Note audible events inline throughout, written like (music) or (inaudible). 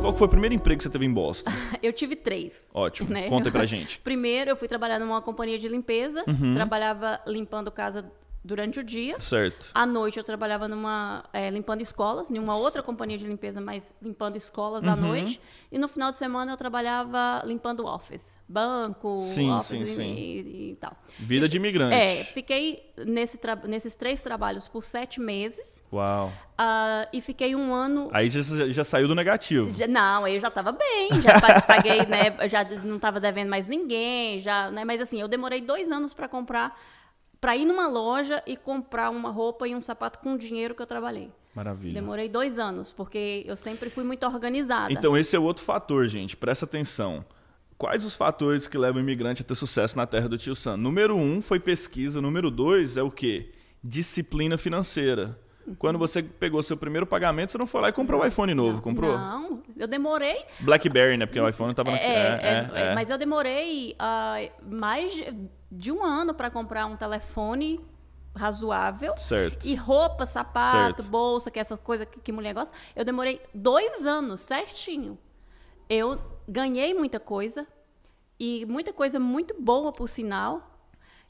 Qual foi o primeiro emprego que você teve em Boston? (laughs) eu tive três. Ótimo. (laughs) Né? Conta aí pra gente. primeiro, eu fui trabalhar numa companhia de limpeza. Uhum. Trabalhava limpando casa durante o dia. Certo. À noite eu trabalhava numa é, limpando escolas, em uma outra companhia de limpeza, mas limpando escolas uhum. à noite. E no final de semana eu trabalhava limpando office, banco, sim, office sim, e, sim. E, e, tal. Vida e, de imigrante. É, fiquei nesse nesses três trabalhos por sete meses. Uau. Uh, e fiquei um ano. Aí já, já saiu do negativo. Já, não, aí eu já estava bem, já (laughs) paguei, né? Já não estava devendo mais ninguém, já, né? Mas assim, eu demorei dois anos para comprar para ir numa loja e comprar uma roupa e um sapato com o dinheiro que eu trabalhei. Maravilha. Demorei dois anos, porque eu sempre fui muito organizada. Então, esse é outro fator, gente. Presta atenção. Quais os fatores que levam o imigrante a ter sucesso na terra do tio Sam? Número um foi pesquisa. Número dois é o quê? Disciplina financeira. Quando você pegou seu primeiro pagamento, você não foi lá e comprou o um iPhone novo, não, comprou? Não, eu demorei. Blackberry, né? Porque o iPhone estava. É, na... É, é, é, é, Mas eu demorei uh, mais de um ano para comprar um telefone razoável. Certo. E roupa, sapato, certo. bolsa, que é essa coisa que, que mulher gosta. Eu demorei dois anos certinho. Eu ganhei muita coisa. E muita coisa muito boa, por sinal.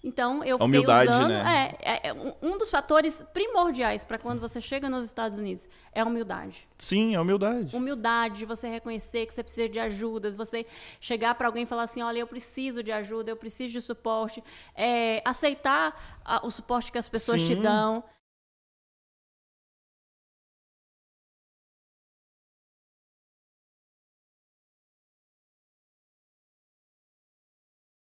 Então, eu a humildade, usando, Né? É, é, é um dos fatores primordiais para quando você chega nos Estados Unidos é a humildade. Sim, a humildade. Humildade, você reconhecer que você precisa de ajuda, você chegar para alguém e falar assim: olha, eu preciso de ajuda, eu preciso de suporte. É, aceitar a, o suporte que as pessoas Sim. te dão.